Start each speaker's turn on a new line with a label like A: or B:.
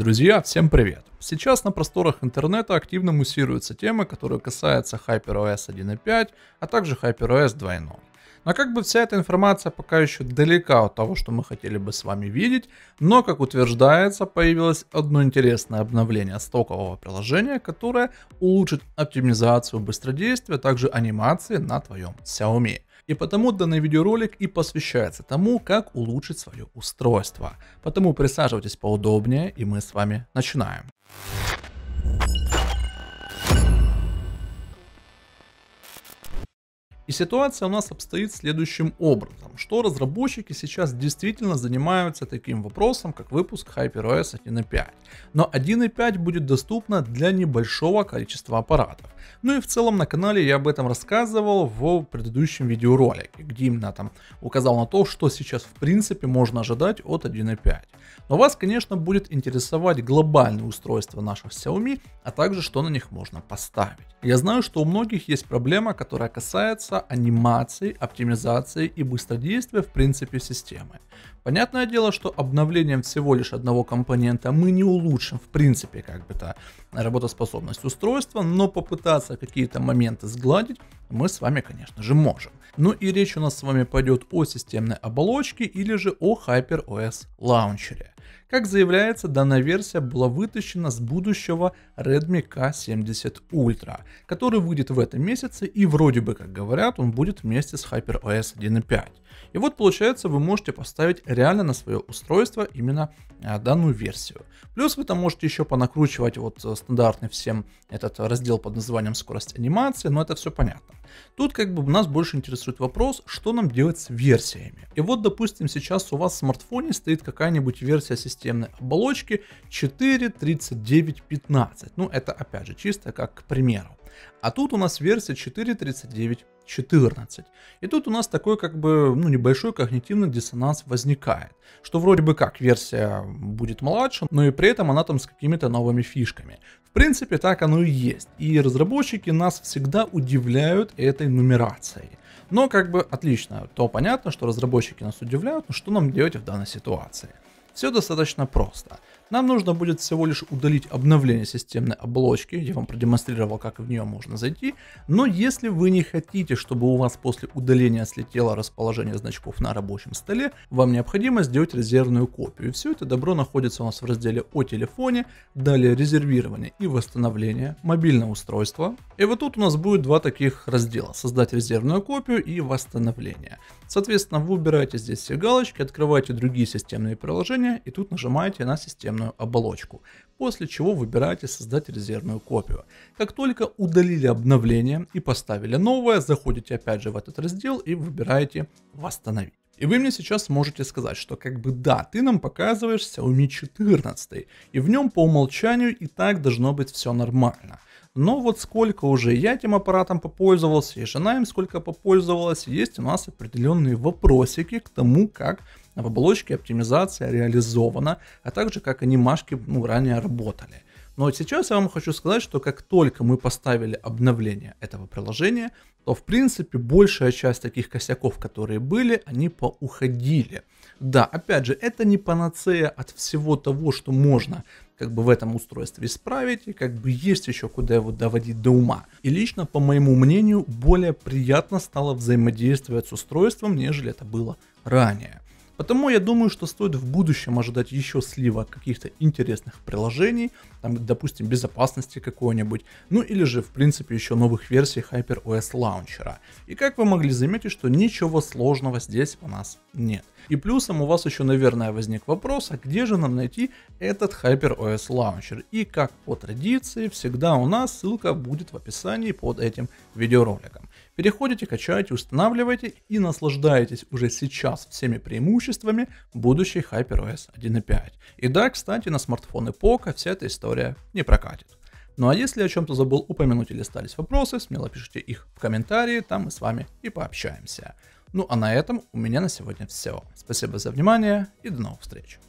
A: Друзья, всем привет! Сейчас на просторах интернета активно муссируется тема, которая касается HyperOS 1.5, а также HyperOS 2.0. Но как бы вся эта информация пока еще далека от того, что мы хотели бы с вами видеть, но, как утверждается, появилось одно интересное обновление стокового приложения, которое улучшит оптимизацию быстродействия, а также анимации на твоем Xiaomi. И потому данный видеоролик и посвящается тому, как улучшить свое устройство. Поэтому присаживайтесь поудобнее и мы с вами начинаем. И ситуация у нас обстоит следующим образом, что разработчики сейчас действительно занимаются таким вопросом, как выпуск HyperOS 1.5. Но 1.5 будет доступно для небольшого количества аппаратов. Ну и в целом на канале я об этом рассказывал в предыдущем видеоролике, где именно там указал на то, что сейчас в принципе можно ожидать от 1.5. Но вас, конечно, будет интересовать глобальное устройство наших Xiaomi, а также что на них можно поставить. Я знаю, что у многих есть проблема, которая касается анимации, оптимизации и быстродействия в принципе системы. Понятное дело, что обновлением всего лишь одного компонента мы не улучшим, в принципе, как бы то, работоспособность устройства, но попытаться какие-то моменты сгладить мы с вами, конечно же, можем. Ну и речь у нас с вами пойдет о системной оболочке или же о HyperOS лаунчере. Как заявляется, данная версия была вытащена с будущего Redmi K70 Ultra, который выйдет в этом месяце и вроде бы, как говорят, он будет вместе с HyperOS 1.5. И вот получается вы можете поставить поставить реально на свое устройство именно а, данную версию. Плюс вы там можете еще понакручивать вот э, стандартный всем этот раздел под названием скорость анимации, но это все понятно. Тут как бы нас больше интересует вопрос, что нам делать с версиями. И вот допустим сейчас у вас в смартфоне стоит какая-нибудь версия системной оболочки 4.39.15. Ну это опять же чисто как к примеру. А тут у нас версия 4.39.14. И тут у нас такой как бы ну, небольшой когнитивный диссонанс возникает. Что вроде бы как версия будет младше, но и при этом она там с какими-то новыми фишками. В принципе, так оно и есть. И разработчики нас всегда удивляют этой нумерацией. Но как бы отлично, то понятно, что разработчики нас удивляют, но что нам делать в данной ситуации? Все достаточно просто. Нам нужно будет всего лишь удалить обновление системной оболочки. я вам продемонстрировал, как в нее можно зайти, но если вы не хотите, чтобы у вас после удаления слетело расположение значков на рабочем столе, вам необходимо сделать резервную копию. все это добро находится у нас в разделе «О телефоне», далее «Резервирование и восстановление», «Мобильное устройство». И вот тут у нас будет два таких раздела – «Создать резервную копию» и «Восстановление». Соответственно, вы убираете здесь все галочки, открываете другие системные приложения и тут нажимаете на системную оболочку, после чего выбираете создать резервную копию. Как только удалили обновление и поставили новое, заходите опять же в этот раздел и выбираете восстановить. И вы мне сейчас можете сказать, что как бы да, ты нам показываешь Xiaomi 14, и в нем по умолчанию и так должно быть все нормально. Но вот сколько уже я этим аппаратом попользовался, и жена им сколько попользовалась, есть у нас определенные вопросики к тому, как в оболочке оптимизация реализована, а также как анимашки ну, ранее работали. Но сейчас я вам хочу сказать, что как только мы поставили обновление этого приложения, то в принципе большая часть таких косяков, которые были, они поуходили. Да, опять же, это не панацея от всего того, что можно как бы в этом устройстве исправить, и как бы есть еще куда его доводить до ума. И лично, по моему мнению, более приятно стало взаимодействовать с устройством, нежели это было ранее. Потому я думаю, что стоит в будущем ожидать еще слива каких-то интересных приложений, там, допустим, безопасности какой-нибудь, ну или же, в принципе, еще новых версий HyperOS лаунчера. И как вы могли заметить, что ничего сложного здесь у нас нет. И плюсом у вас еще, наверное, возник вопрос, а где же нам найти этот HyperOS лаунчер? И как по традиции, всегда у нас ссылка будет в описании под этим видеороликом. Переходите, качаете, устанавливаете и наслаждаетесь уже сейчас всеми преимуществами, преимуществами будущей HyperOS 1.5. И да, кстати, на смартфоны Poco вся эта история не прокатит. Ну а если я о чем-то забыл упомянуть или остались вопросы, смело пишите их в комментарии, там мы с вами и пообщаемся. Ну а на этом у меня на сегодня все. Спасибо за внимание и до новых встреч.